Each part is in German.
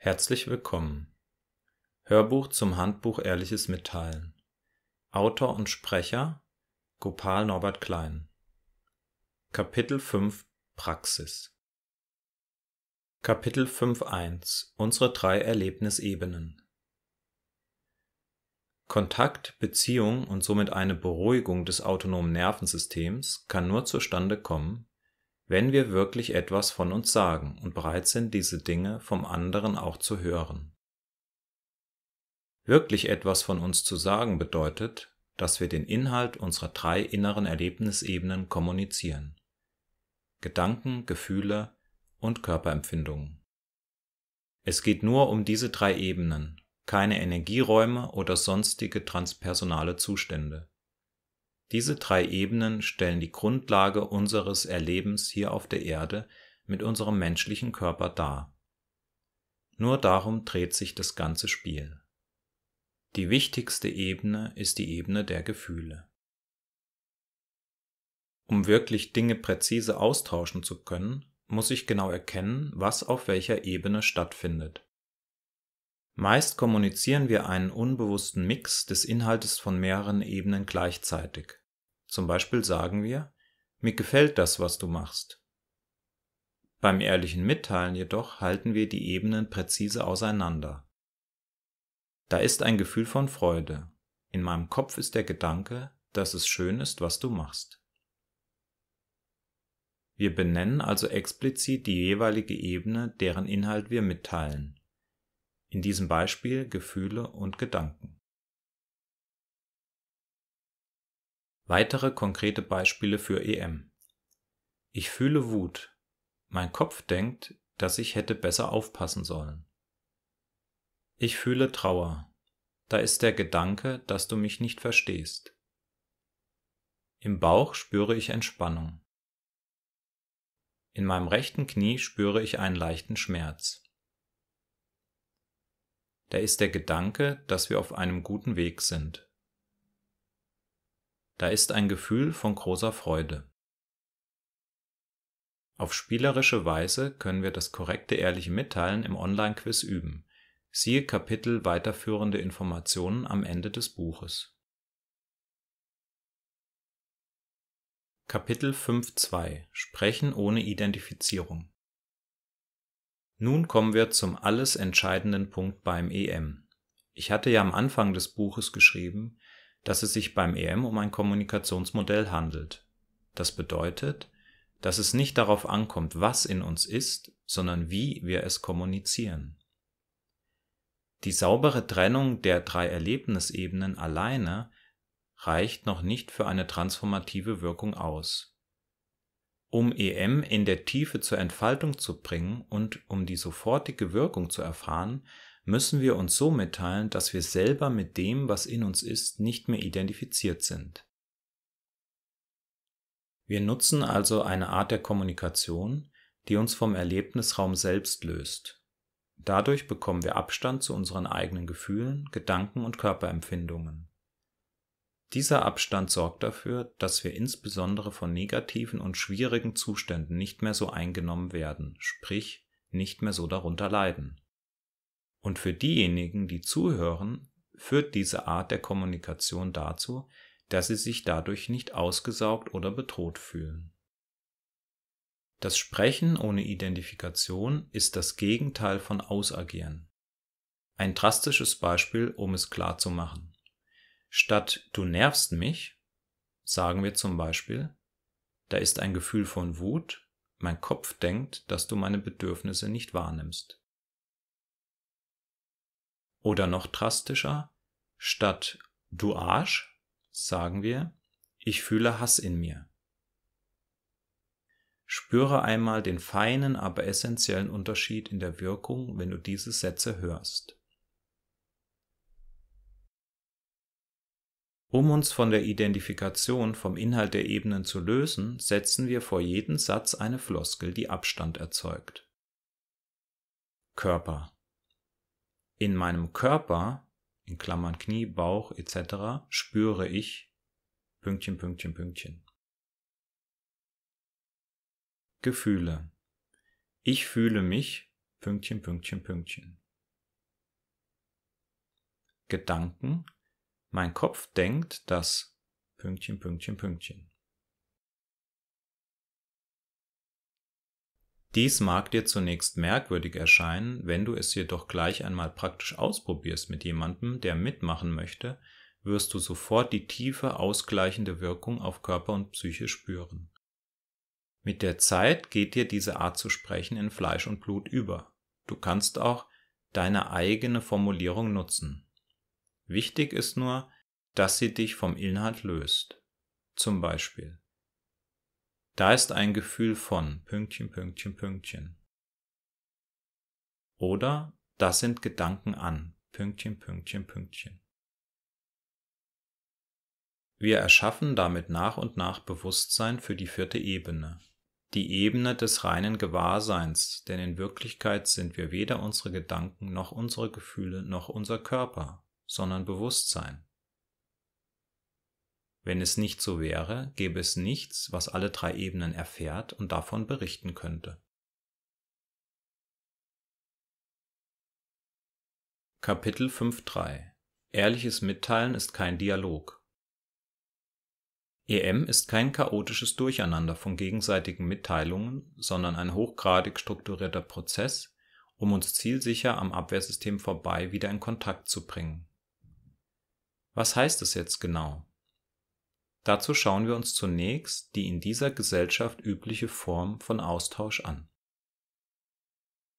Herzlich willkommen. Hörbuch zum Handbuch Ehrliches Mitteilen. Autor und Sprecher Gopal Norbert Klein. Kapitel 5 Praxis. Kapitel 5.1 Unsere drei Erlebnisebenen. Kontakt, Beziehung und somit eine Beruhigung des autonomen Nervensystems kann nur zustande kommen, wenn wir wirklich etwas von uns sagen und bereit sind, diese Dinge vom anderen auch zu hören. Wirklich etwas von uns zu sagen bedeutet, dass wir den Inhalt unserer drei inneren Erlebnisebenen kommunizieren. Gedanken, Gefühle und Körperempfindungen. Es geht nur um diese drei Ebenen, keine Energieräume oder sonstige transpersonale Zustände. Diese drei Ebenen stellen die Grundlage unseres Erlebens hier auf der Erde mit unserem menschlichen Körper dar. Nur darum dreht sich das ganze Spiel. Die wichtigste Ebene ist die Ebene der Gefühle. Um wirklich Dinge präzise austauschen zu können, muss ich genau erkennen, was auf welcher Ebene stattfindet. Meist kommunizieren wir einen unbewussten Mix des Inhaltes von mehreren Ebenen gleichzeitig. Zum Beispiel sagen wir, mir gefällt das, was du machst. Beim ehrlichen Mitteilen jedoch halten wir die Ebenen präzise auseinander. Da ist ein Gefühl von Freude. In meinem Kopf ist der Gedanke, dass es schön ist, was du machst. Wir benennen also explizit die jeweilige Ebene, deren Inhalt wir mitteilen. In diesem Beispiel Gefühle und Gedanken. Weitere konkrete Beispiele für EM. Ich fühle Wut. Mein Kopf denkt, dass ich hätte besser aufpassen sollen. Ich fühle Trauer. Da ist der Gedanke, dass du mich nicht verstehst. Im Bauch spüre ich Entspannung. In meinem rechten Knie spüre ich einen leichten Schmerz. Da ist der Gedanke, dass wir auf einem guten Weg sind. Da ist ein Gefühl von großer Freude. Auf spielerische Weise können wir das korrekte ehrliche Mitteilen im Online-Quiz üben. Siehe Kapitel Weiterführende Informationen am Ende des Buches. Kapitel 5.2 Sprechen ohne Identifizierung Nun kommen wir zum alles entscheidenden Punkt beim EM. Ich hatte ja am Anfang des Buches geschrieben, dass es sich beim EM um ein Kommunikationsmodell handelt. Das bedeutet, dass es nicht darauf ankommt, was in uns ist, sondern wie wir es kommunizieren. Die saubere Trennung der drei Erlebnisebenen alleine reicht noch nicht für eine transformative Wirkung aus. Um EM in der Tiefe zur Entfaltung zu bringen und um die sofortige Wirkung zu erfahren, müssen wir uns so mitteilen, dass wir selber mit dem, was in uns ist, nicht mehr identifiziert sind. Wir nutzen also eine Art der Kommunikation, die uns vom Erlebnisraum selbst löst. Dadurch bekommen wir Abstand zu unseren eigenen Gefühlen, Gedanken und Körperempfindungen. Dieser Abstand sorgt dafür, dass wir insbesondere von negativen und schwierigen Zuständen nicht mehr so eingenommen werden, sprich nicht mehr so darunter leiden. Und für diejenigen, die zuhören, führt diese Art der Kommunikation dazu, dass sie sich dadurch nicht ausgesaugt oder bedroht fühlen. Das Sprechen ohne Identifikation ist das Gegenteil von Ausagieren. Ein drastisches Beispiel, um es klar zu machen. Statt du nervst mich, sagen wir zum Beispiel, da ist ein Gefühl von Wut, mein Kopf denkt, dass du meine Bedürfnisse nicht wahrnimmst. Oder noch drastischer, statt du Arsch sagen wir, ich fühle Hass in mir. Spüre einmal den feinen, aber essentiellen Unterschied in der Wirkung, wenn du diese Sätze hörst. Um uns von der Identifikation vom Inhalt der Ebenen zu lösen, setzen wir vor jedem Satz eine Floskel, die Abstand erzeugt. Körper in meinem Körper, in Klammern Knie, Bauch etc., spüre ich Pünktchen, Pünktchen, Pünktchen. Gefühle. Ich fühle mich Pünktchen, Pünktchen, Pünktchen. Gedanken. Mein Kopf denkt das Pünktchen, Pünktchen, Pünktchen. Dies mag dir zunächst merkwürdig erscheinen, wenn du es jedoch gleich einmal praktisch ausprobierst mit jemandem, der mitmachen möchte, wirst du sofort die tiefe ausgleichende Wirkung auf Körper und Psyche spüren. Mit der Zeit geht dir diese Art zu sprechen in Fleisch und Blut über. Du kannst auch deine eigene Formulierung nutzen. Wichtig ist nur, dass sie dich vom Inhalt löst. Zum Beispiel da ist ein Gefühl von Pünktchen, Pünktchen, Pünktchen. Oder das sind Gedanken an Pünktchen, Pünktchen, Pünktchen. Wir erschaffen damit nach und nach Bewusstsein für die vierte Ebene, die Ebene des reinen Gewahrseins, denn in Wirklichkeit sind wir weder unsere Gedanken noch unsere Gefühle noch unser Körper, sondern Bewusstsein. Wenn es nicht so wäre, gäbe es nichts, was alle drei Ebenen erfährt und davon berichten könnte. Kapitel 5.3 Ehrliches Mitteilen ist kein Dialog. EM ist kein chaotisches Durcheinander von gegenseitigen Mitteilungen, sondern ein hochgradig strukturierter Prozess, um uns zielsicher am Abwehrsystem vorbei wieder in Kontakt zu bringen. Was heißt es jetzt genau? Dazu schauen wir uns zunächst die in dieser Gesellschaft übliche Form von Austausch an.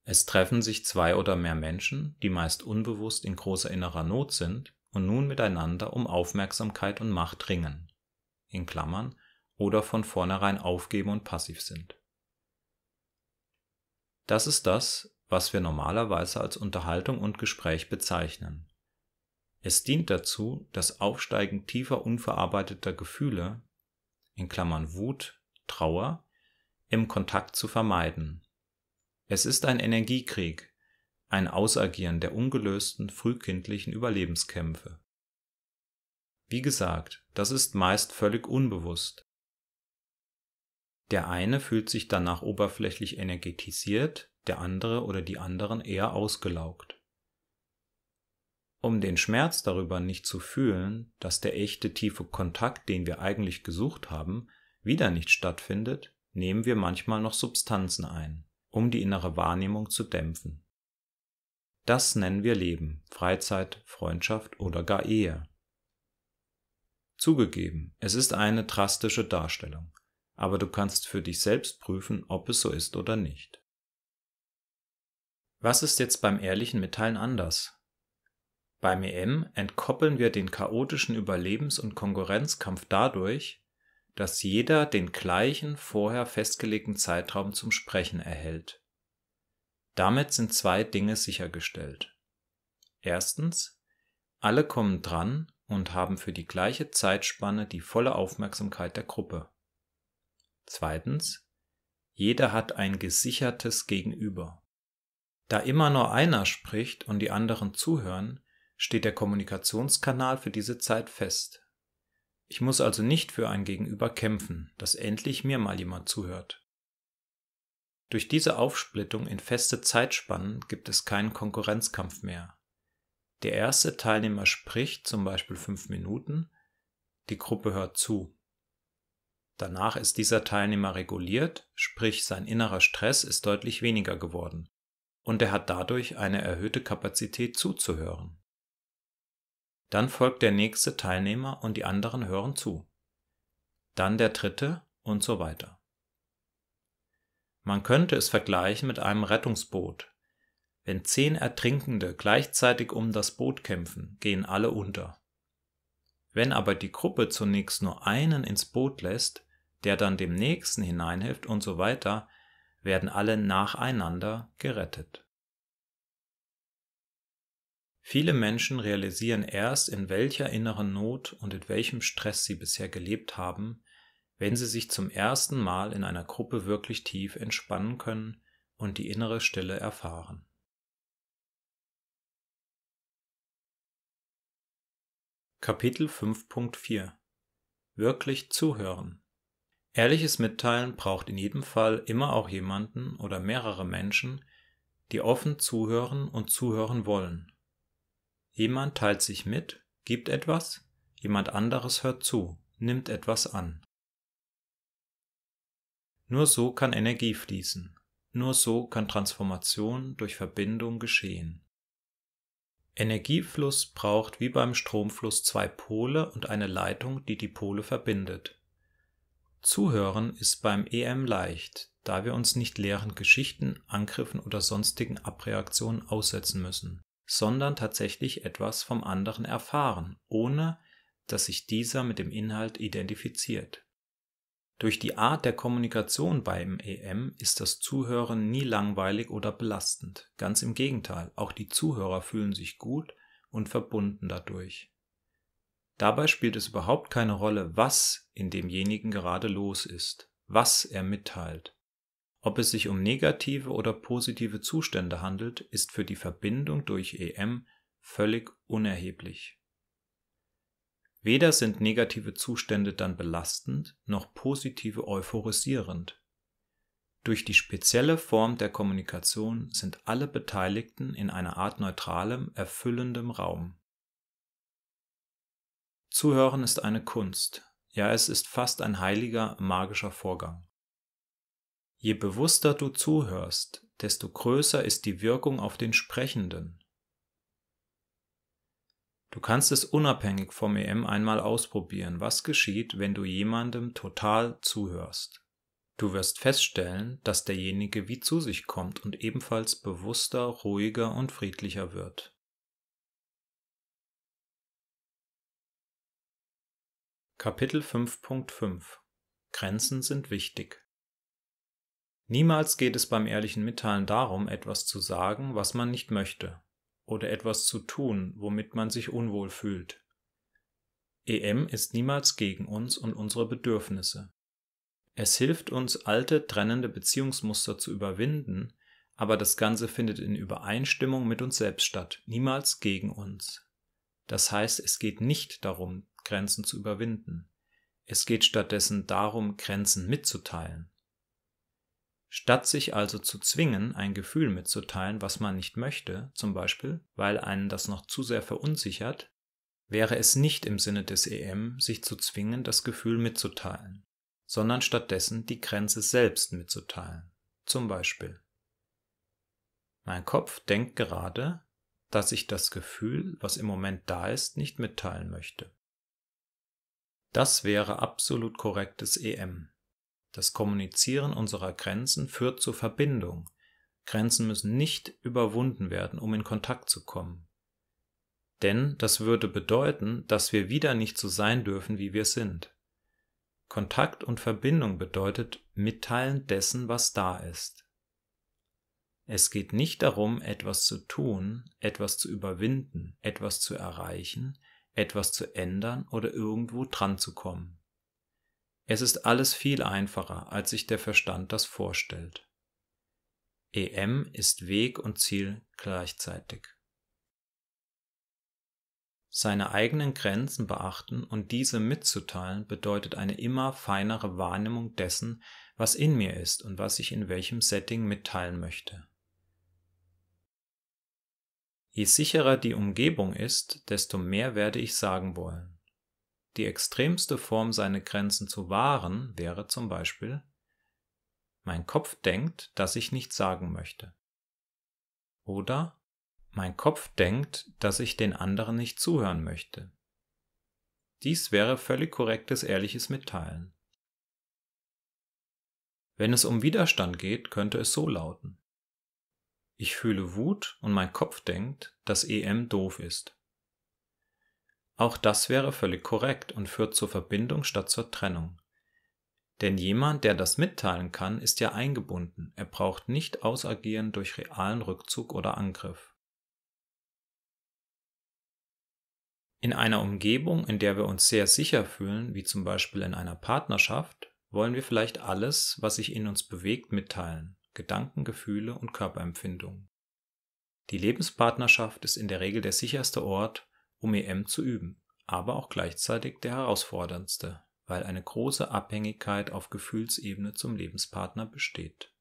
Es treffen sich zwei oder mehr Menschen, die meist unbewusst in großer innerer Not sind und nun miteinander um Aufmerksamkeit und Macht ringen (in Klammern) oder von vornherein aufgeben und passiv sind. Das ist das, was wir normalerweise als Unterhaltung und Gespräch bezeichnen es dient dazu, das Aufsteigen tiefer unverarbeiteter Gefühle in Klammern (Wut, Trauer) im Kontakt zu vermeiden. Es ist ein Energiekrieg, ein Ausagieren der ungelösten frühkindlichen Überlebenskämpfe. Wie gesagt, das ist meist völlig unbewusst. Der eine fühlt sich danach oberflächlich energetisiert, der andere oder die anderen eher ausgelaugt um den Schmerz darüber nicht zu fühlen, dass der echte tiefe Kontakt, den wir eigentlich gesucht haben, wieder nicht stattfindet, nehmen wir manchmal noch Substanzen ein, um die innere Wahrnehmung zu dämpfen. Das nennen wir Leben, Freizeit, Freundschaft oder gar Ehe. Zugegeben, es ist eine drastische Darstellung, aber du kannst für dich selbst prüfen, ob es so ist oder nicht. Was ist jetzt beim ehrlichen Mitteilen anders? Beim EM entkoppeln wir den chaotischen Überlebens und Konkurrenzkampf dadurch, dass jeder den gleichen vorher festgelegten Zeitraum zum Sprechen erhält. Damit sind zwei Dinge sichergestellt: Erstens, alle kommen dran und haben für die gleiche Zeitspanne die volle Aufmerksamkeit der Gruppe. Zweitens, jeder hat ein gesichertes Gegenüber. Da immer nur einer spricht und die anderen zuhören, steht der Kommunikationskanal für diese Zeit fest. Ich muss also nicht für ein Gegenüber kämpfen, dass endlich mir mal jemand zuhört. Durch diese Aufsplittung in feste Zeitspannen gibt es keinen Konkurrenzkampf mehr. Der erste Teilnehmer spricht zum Beispiel fünf Minuten, die Gruppe hört zu. Danach ist dieser Teilnehmer reguliert, sprich sein innerer Stress ist deutlich weniger geworden und er hat dadurch eine erhöhte Kapazität zuzuhören. Dann folgt der nächste Teilnehmer und die anderen hören zu. Dann der dritte und so weiter. Man könnte es vergleichen mit einem Rettungsboot. Wenn zehn Ertrinkende gleichzeitig um das Boot kämpfen, gehen alle unter. Wenn aber die Gruppe zunächst nur einen ins Boot lässt, der dann dem nächsten hineinhilft und so weiter, werden alle nacheinander gerettet. Viele Menschen realisieren erst, in welcher inneren Not und in welchem Stress sie bisher gelebt haben, wenn sie sich zum ersten Mal in einer Gruppe wirklich tief entspannen können und die innere Stille erfahren. Kapitel 5.4 Wirklich zuhören. Ehrliches Mitteilen braucht in jedem Fall immer auch jemanden oder mehrere Menschen, die offen zuhören und zuhören wollen. Jemand teilt sich mit, gibt etwas, jemand anderes hört zu, nimmt etwas an. Nur so kann Energie fließen, nur so kann Transformation durch Verbindung geschehen. Energiefluss braucht wie beim Stromfluss zwei Pole und eine Leitung, die die Pole verbindet. Zuhören ist beim EM leicht, da wir uns nicht leeren Geschichten, Angriffen oder sonstigen Abreaktionen aussetzen müssen sondern tatsächlich etwas vom anderen erfahren, ohne dass sich dieser mit dem Inhalt identifiziert. Durch die Art der Kommunikation beim EM ist das Zuhören nie langweilig oder belastend. Ganz im Gegenteil, auch die Zuhörer fühlen sich gut und verbunden dadurch. Dabei spielt es überhaupt keine Rolle, was in demjenigen gerade los ist, was er mitteilt. Ob es sich um negative oder positive Zustände handelt, ist für die Verbindung durch EM völlig unerheblich. Weder sind negative Zustände dann belastend noch positive euphorisierend. Durch die spezielle Form der Kommunikation sind alle Beteiligten in einer Art neutralem, erfüllendem Raum. Zuhören ist eine Kunst, ja es ist fast ein heiliger, magischer Vorgang. Je bewusster du zuhörst, desto größer ist die Wirkung auf den Sprechenden. Du kannst es unabhängig vom EM einmal ausprobieren, was geschieht, wenn du jemandem total zuhörst. Du wirst feststellen, dass derjenige wie zu sich kommt und ebenfalls bewusster, ruhiger und friedlicher wird. Kapitel 5.5 Grenzen sind wichtig. Niemals geht es beim ehrlichen Mitteilen darum, etwas zu sagen, was man nicht möchte, oder etwas zu tun, womit man sich unwohl fühlt. EM ist niemals gegen uns und unsere Bedürfnisse. Es hilft uns, alte, trennende Beziehungsmuster zu überwinden, aber das Ganze findet in Übereinstimmung mit uns selbst statt, niemals gegen uns. Das heißt, es geht nicht darum, Grenzen zu überwinden. Es geht stattdessen darum, Grenzen mitzuteilen. Statt sich also zu zwingen, ein Gefühl mitzuteilen, was man nicht möchte, zum Beispiel, weil einen das noch zu sehr verunsichert, wäre es nicht im Sinne des EM, sich zu zwingen, das Gefühl mitzuteilen, sondern stattdessen die Grenze selbst mitzuteilen. Zum Beispiel. Mein Kopf denkt gerade, dass ich das Gefühl, was im Moment da ist, nicht mitteilen möchte. Das wäre absolut korrektes EM. Das Kommunizieren unserer Grenzen führt zur Verbindung. Grenzen müssen nicht überwunden werden, um in Kontakt zu kommen. Denn das würde bedeuten, dass wir wieder nicht so sein dürfen, wie wir sind. Kontakt und Verbindung bedeutet Mitteilen dessen, was da ist. Es geht nicht darum, etwas zu tun, etwas zu überwinden, etwas zu erreichen, etwas zu ändern oder irgendwo dran zu kommen. Es ist alles viel einfacher, als sich der Verstand das vorstellt. EM ist Weg und Ziel gleichzeitig. Seine eigenen Grenzen beachten und diese mitzuteilen bedeutet eine immer feinere Wahrnehmung dessen, was in mir ist und was ich in welchem Setting mitteilen möchte. Je sicherer die Umgebung ist, desto mehr werde ich sagen wollen. Die extremste Form, seine Grenzen zu wahren, wäre zum Beispiel Mein Kopf denkt, dass ich nichts sagen möchte. Oder Mein Kopf denkt, dass ich den anderen nicht zuhören möchte. Dies wäre völlig korrektes, ehrliches Mitteilen. Wenn es um Widerstand geht, könnte es so lauten. Ich fühle Wut und mein Kopf denkt, dass EM doof ist. Auch das wäre völlig korrekt und führt zur Verbindung statt zur Trennung. Denn jemand, der das mitteilen kann, ist ja eingebunden, er braucht nicht ausagieren durch realen Rückzug oder Angriff. In einer Umgebung, in der wir uns sehr sicher fühlen, wie zum Beispiel in einer Partnerschaft, wollen wir vielleicht alles, was sich in uns bewegt, mitteilen, Gedanken, Gefühle und Körperempfindungen. Die Lebenspartnerschaft ist in der Regel der sicherste Ort, um EM zu üben, aber auch gleichzeitig der herausforderndste, weil eine große Abhängigkeit auf Gefühlsebene zum Lebenspartner besteht.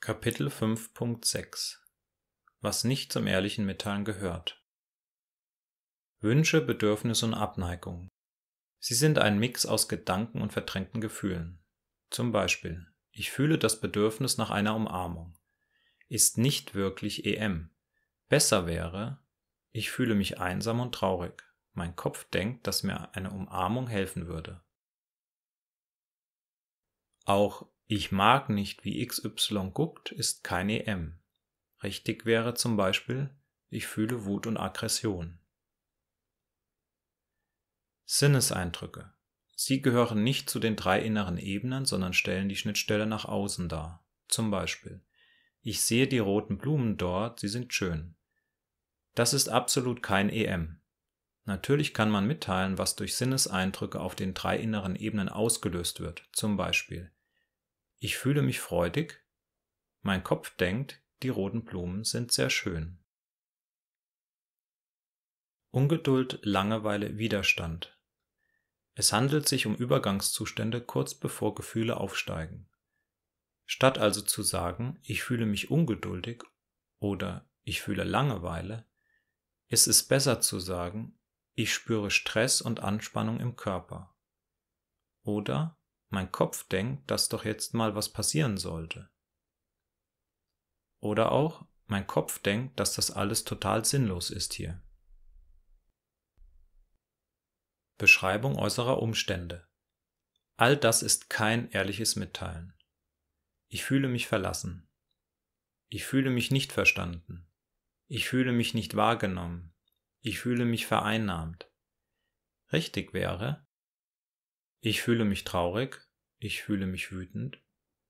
Kapitel 5.6 Was nicht zum ehrlichen Mitteilen gehört Wünsche, Bedürfnisse und Abneigung. Sie sind ein Mix aus Gedanken und verdrängten Gefühlen. Zum Beispiel, ich fühle das Bedürfnis nach einer Umarmung ist nicht wirklich EM. Besser wäre, ich fühle mich einsam und traurig. Mein Kopf denkt, dass mir eine Umarmung helfen würde. Auch ich mag nicht, wie XY guckt, ist kein EM. Richtig wäre zum Beispiel, ich fühle Wut und Aggression. Sinneseindrücke. Sie gehören nicht zu den drei inneren Ebenen, sondern stellen die Schnittstelle nach außen dar. Zum Beispiel, ich sehe die roten Blumen dort, sie sind schön. Das ist absolut kein EM. Natürlich kann man mitteilen, was durch Sinneseindrücke auf den drei inneren Ebenen ausgelöst wird, zum Beispiel. Ich fühle mich freudig, mein Kopf denkt, die roten Blumen sind sehr schön. Ungeduld, Langeweile, Widerstand. Es handelt sich um Übergangszustände kurz bevor Gefühle aufsteigen. Statt also zu sagen, ich fühle mich ungeduldig oder ich fühle Langeweile, ist es besser zu sagen, ich spüre Stress und Anspannung im Körper. Oder mein Kopf denkt, dass doch jetzt mal was passieren sollte. Oder auch, mein Kopf denkt, dass das alles total sinnlos ist hier. Beschreibung äußerer Umstände. All das ist kein ehrliches Mitteilen. Ich fühle mich verlassen. Ich fühle mich nicht verstanden. Ich fühle mich nicht wahrgenommen. Ich fühle mich vereinnahmt. Richtig wäre, ich fühle mich traurig, ich fühle mich wütend,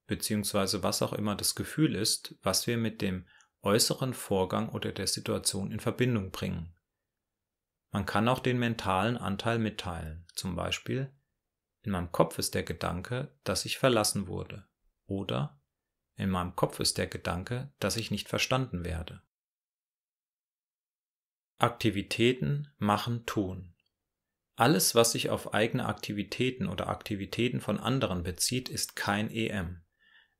beziehungsweise was auch immer das Gefühl ist, was wir mit dem äußeren Vorgang oder der Situation in Verbindung bringen. Man kann auch den mentalen Anteil mitteilen, zum Beispiel, in meinem Kopf ist der Gedanke, dass ich verlassen wurde oder in meinem Kopf ist der Gedanke, dass ich nicht verstanden werde. Aktivitäten machen tun. Alles, was sich auf eigene Aktivitäten oder Aktivitäten von anderen bezieht, ist kein EM.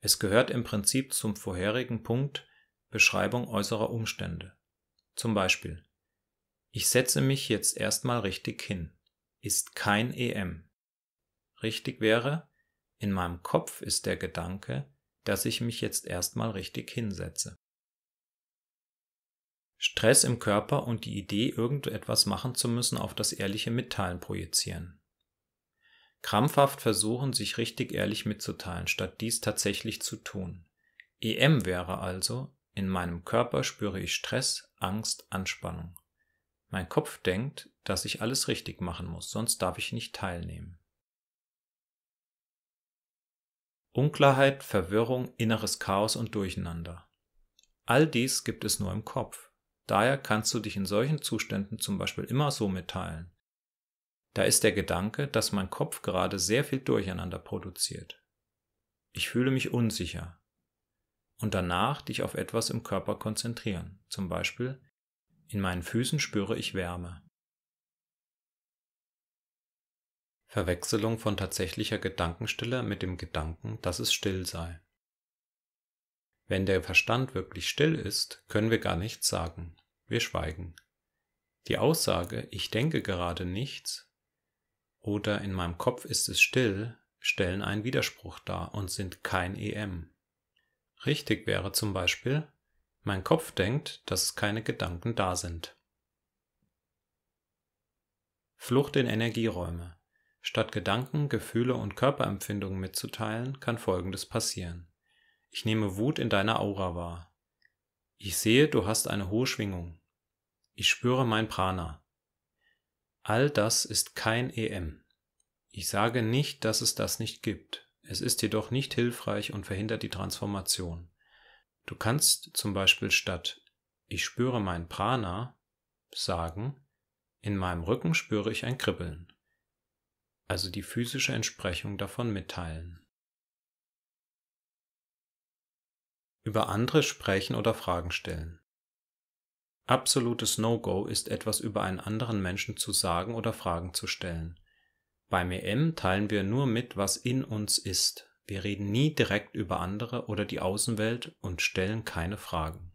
Es gehört im Prinzip zum vorherigen Punkt Beschreibung äußerer Umstände. Zum Beispiel, ich setze mich jetzt erstmal richtig hin, ist kein EM. Richtig wäre, in meinem Kopf ist der Gedanke, dass ich mich jetzt erstmal richtig hinsetze. Stress im Körper und die Idee, irgendetwas machen zu müssen, auf das ehrliche Mitteilen projizieren. Krampfhaft versuchen, sich richtig ehrlich mitzuteilen, statt dies tatsächlich zu tun. EM wäre also, in meinem Körper spüre ich Stress, Angst, Anspannung. Mein Kopf denkt, dass ich alles richtig machen muss, sonst darf ich nicht teilnehmen. Unklarheit, Verwirrung, inneres Chaos und Durcheinander. All dies gibt es nur im Kopf. Daher kannst du dich in solchen Zuständen zum Beispiel immer so mitteilen. Da ist der Gedanke, dass mein Kopf gerade sehr viel Durcheinander produziert. Ich fühle mich unsicher. Und danach dich auf etwas im Körper konzentrieren. Zum Beispiel, in meinen Füßen spüre ich Wärme. Verwechslung von tatsächlicher Gedankenstille mit dem Gedanken, dass es still sei. Wenn der Verstand wirklich still ist, können wir gar nichts sagen. Wir schweigen. Die Aussage Ich denke gerade nichts oder In meinem Kopf ist es still stellen einen Widerspruch dar und sind kein EM. Richtig wäre zum Beispiel Mein Kopf denkt, dass keine Gedanken da sind. Flucht in Energieräume Statt Gedanken, Gefühle und Körperempfindungen mitzuteilen, kann Folgendes passieren. Ich nehme Wut in deiner Aura wahr. Ich sehe, du hast eine hohe Schwingung. Ich spüre mein Prana. All das ist kein EM. Ich sage nicht, dass es das nicht gibt. Es ist jedoch nicht hilfreich und verhindert die Transformation. Du kannst zum Beispiel statt Ich spüre mein Prana sagen, in meinem Rücken spüre ich ein Kribbeln also die physische Entsprechung davon mitteilen. Über andere sprechen oder Fragen stellen. Absolutes No-Go ist etwas über einen anderen Menschen zu sagen oder Fragen zu stellen. Beim EM teilen wir nur mit, was in uns ist. Wir reden nie direkt über andere oder die Außenwelt und stellen keine Fragen.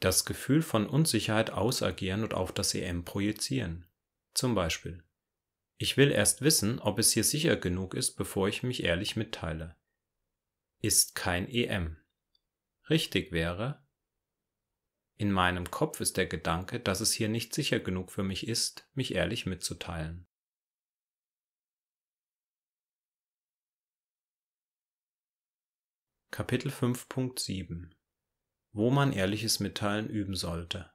Das Gefühl von Unsicherheit ausagieren und auf das EM projizieren. Zum Beispiel ich will erst wissen, ob es hier sicher genug ist, bevor ich mich ehrlich mitteile. Ist kein EM. Richtig wäre, in meinem Kopf ist der Gedanke, dass es hier nicht sicher genug für mich ist, mich ehrlich mitzuteilen. Kapitel 5.7 Wo man ehrliches Mitteilen üben sollte.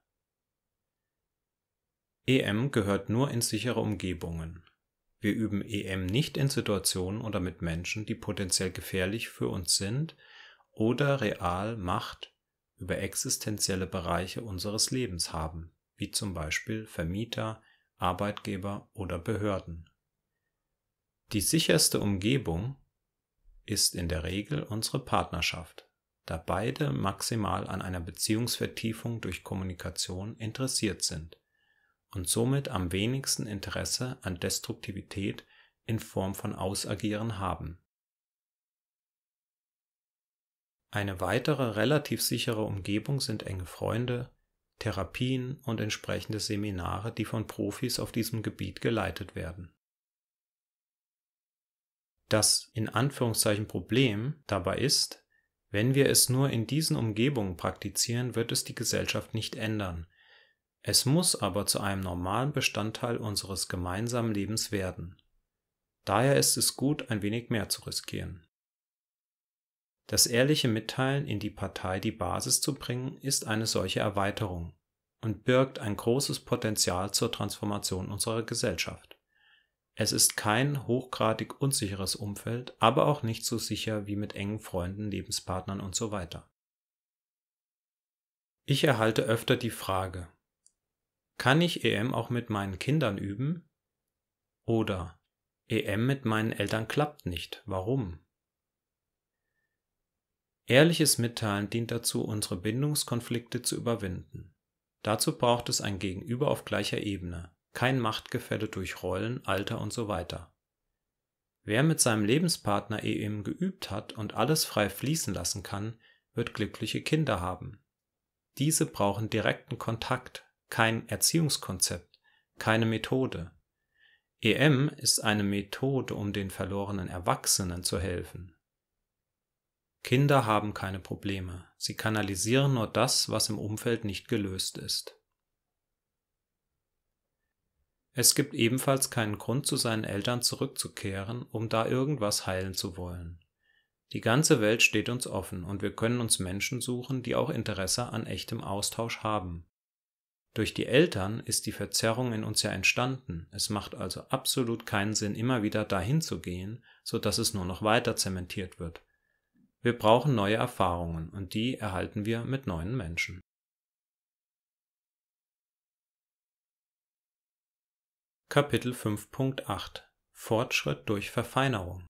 EM gehört nur in sichere Umgebungen. Wir üben EM nicht in Situationen oder mit Menschen, die potenziell gefährlich für uns sind oder real Macht über existenzielle Bereiche unseres Lebens haben, wie zum Beispiel Vermieter, Arbeitgeber oder Behörden. Die sicherste Umgebung ist in der Regel unsere Partnerschaft, da beide maximal an einer Beziehungsvertiefung durch Kommunikation interessiert sind und somit am wenigsten Interesse an Destruktivität in Form von Ausagieren haben. Eine weitere relativ sichere Umgebung sind enge Freunde, Therapien und entsprechende Seminare, die von Profis auf diesem Gebiet geleitet werden. Das in Anführungszeichen Problem dabei ist, wenn wir es nur in diesen Umgebungen praktizieren, wird es die Gesellschaft nicht ändern, es muss aber zu einem normalen Bestandteil unseres gemeinsamen Lebens werden. Daher ist es gut, ein wenig mehr zu riskieren. Das ehrliche Mitteilen in die Partei die Basis zu bringen, ist eine solche Erweiterung und birgt ein großes Potenzial zur Transformation unserer Gesellschaft. Es ist kein hochgradig unsicheres Umfeld, aber auch nicht so sicher wie mit engen Freunden, Lebenspartnern und so weiter. Ich erhalte öfter die Frage, kann ich EM auch mit meinen Kindern üben? Oder EM mit meinen Eltern klappt nicht. Warum? Ehrliches Mitteilen dient dazu, unsere Bindungskonflikte zu überwinden. Dazu braucht es ein Gegenüber auf gleicher Ebene, kein Machtgefälle durch Rollen, Alter und so weiter. Wer mit seinem Lebenspartner EM geübt hat und alles frei fließen lassen kann, wird glückliche Kinder haben. Diese brauchen direkten Kontakt, kein Erziehungskonzept, keine Methode. EM ist eine Methode, um den verlorenen Erwachsenen zu helfen. Kinder haben keine Probleme, sie kanalisieren nur das, was im Umfeld nicht gelöst ist. Es gibt ebenfalls keinen Grund, zu seinen Eltern zurückzukehren, um da irgendwas heilen zu wollen. Die ganze Welt steht uns offen und wir können uns Menschen suchen, die auch Interesse an echtem Austausch haben. Durch die Eltern ist die Verzerrung in uns ja entstanden, es macht also absolut keinen Sinn, immer wieder dahin zu gehen, so dass es nur noch weiter zementiert wird. Wir brauchen neue Erfahrungen und die erhalten wir mit neuen Menschen. Kapitel 5.8 Fortschritt durch Verfeinerung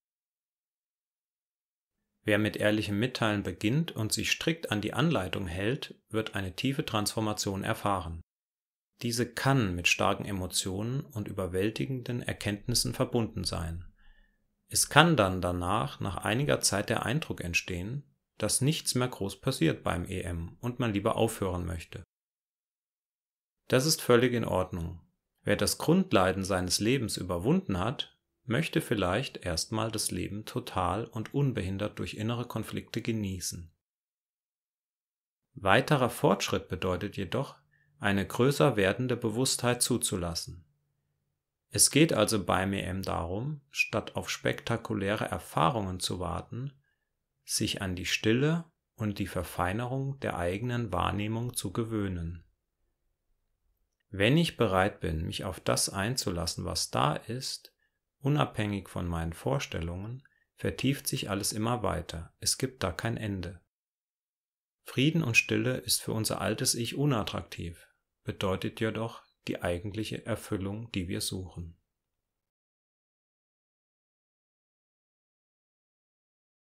Wer mit ehrlichem Mitteilen beginnt und sich strikt an die Anleitung hält, wird eine tiefe Transformation erfahren. Diese kann mit starken Emotionen und überwältigenden Erkenntnissen verbunden sein. Es kann dann danach nach einiger Zeit der Eindruck entstehen, dass nichts mehr groß passiert beim EM und man lieber aufhören möchte. Das ist völlig in Ordnung. Wer das Grundleiden seines Lebens überwunden hat, möchte vielleicht erstmal das Leben total und unbehindert durch innere Konflikte genießen. Weiterer Fortschritt bedeutet jedoch, eine größer werdende Bewusstheit zuzulassen. Es geht also bei mir eben darum, statt auf spektakuläre Erfahrungen zu warten, sich an die Stille und die Verfeinerung der eigenen Wahrnehmung zu gewöhnen. Wenn ich bereit bin, mich auf das einzulassen, was da ist, unabhängig von meinen Vorstellungen, vertieft sich alles immer weiter, es gibt da kein Ende. Frieden und Stille ist für unser altes Ich unattraktiv, bedeutet jedoch die eigentliche Erfüllung, die wir suchen.